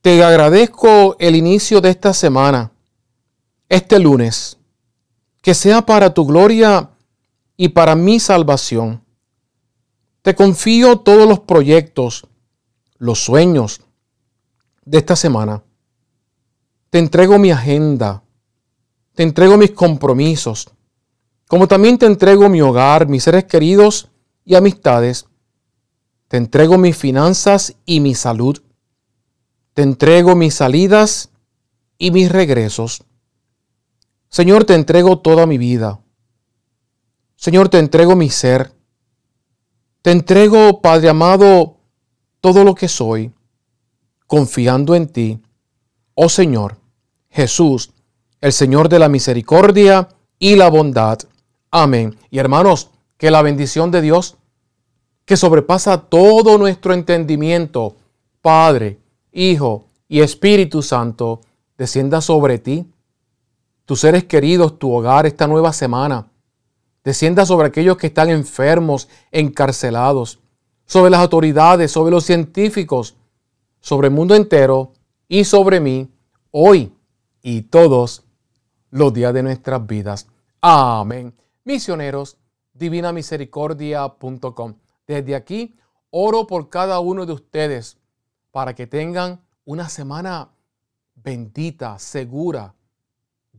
Te agradezco el inicio de esta semana, este lunes, que sea para tu gloria y para mi salvación. Te confío todos los proyectos, los sueños de esta semana. Te entrego mi agenda, te entrego mis compromisos, como también te entrego mi hogar, mis seres queridos y amistades te entrego mis finanzas y mi salud. Te entrego mis salidas y mis regresos. Señor, te entrego toda mi vida. Señor, te entrego mi ser. Te entrego, Padre amado, todo lo que soy, confiando en ti. Oh Señor, Jesús, el Señor de la misericordia y la bondad. Amén. Y hermanos, que la bendición de Dios que sobrepasa todo nuestro entendimiento, Padre, Hijo y Espíritu Santo, descienda sobre ti, tus seres queridos, tu hogar esta nueva semana. Descienda sobre aquellos que están enfermos, encarcelados, sobre las autoridades, sobre los científicos, sobre el mundo entero y sobre mí, hoy y todos los días de nuestras vidas. Amén. Misioneros, divinamisericordia.com. Desde aquí, oro por cada uno de ustedes para que tengan una semana bendita, segura,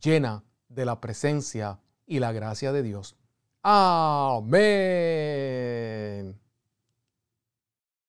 llena de la presencia y la gracia de Dios. Amén.